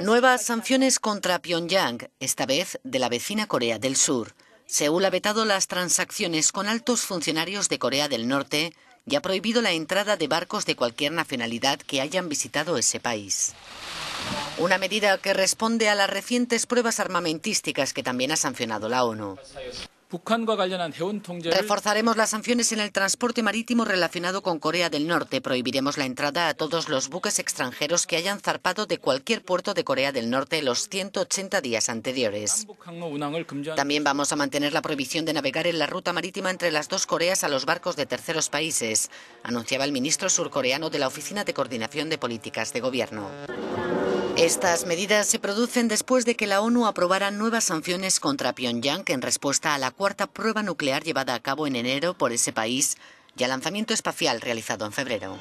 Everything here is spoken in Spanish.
Nuevas sanciones contra Pyongyang, esta vez de la vecina Corea del Sur. Seúl ha vetado las transacciones con altos funcionarios de Corea del Norte y ha prohibido la entrada de barcos de cualquier nacionalidad que hayan visitado ese país. Una medida que responde a las recientes pruebas armamentísticas que también ha sancionado la ONU. Reforzaremos las sanciones en el transporte marítimo relacionado con Corea del Norte. Prohibiremos la entrada a todos los buques extranjeros que hayan zarpado de cualquier puerto de Corea del Norte los 180 días anteriores. También vamos a mantener la prohibición de navegar en la ruta marítima entre las dos Coreas a los barcos de terceros países, anunciaba el ministro surcoreano de la Oficina de Coordinación de Políticas de Gobierno. Estas medidas se producen después de que la ONU aprobara nuevas sanciones contra Pyongyang en respuesta a la cuarta prueba nuclear llevada a cabo en enero por ese país y al lanzamiento espacial realizado en febrero.